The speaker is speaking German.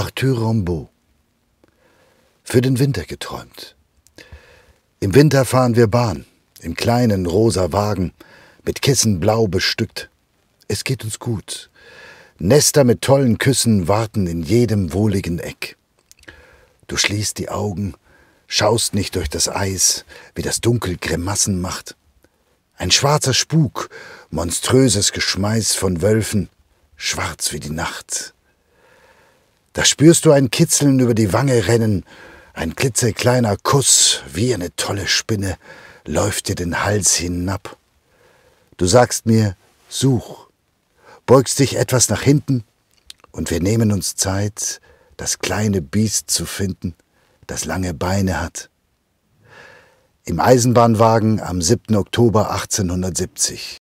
Arthur Rimbaud. Für den Winter geträumt. Im Winter fahren wir Bahn, im kleinen rosa Wagen, mit Kissen blau bestückt. Es geht uns gut. Nester mit tollen Küssen warten in jedem wohligen Eck. Du schließt die Augen, schaust nicht durch das Eis, wie das Dunkel Grimassen macht. Ein schwarzer Spuk, monströses Geschmeiß von Wölfen, schwarz wie die Nacht. Da spürst du ein Kitzeln über die Wange rennen, ein klitzekleiner Kuss, wie eine tolle Spinne, läuft dir den Hals hinab. Du sagst mir, such, beugst dich etwas nach hinten, und wir nehmen uns Zeit, das kleine Biest zu finden, das lange Beine hat. Im Eisenbahnwagen am 7. Oktober 1870.